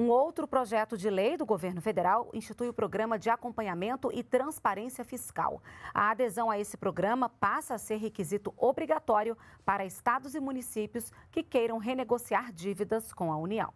Um outro projeto de lei do governo federal institui o Programa de Acompanhamento e Transparência Fiscal. A adesão a esse programa passa a ser requisito obrigatório para estados e municípios que queiram renegociar dívidas com a União.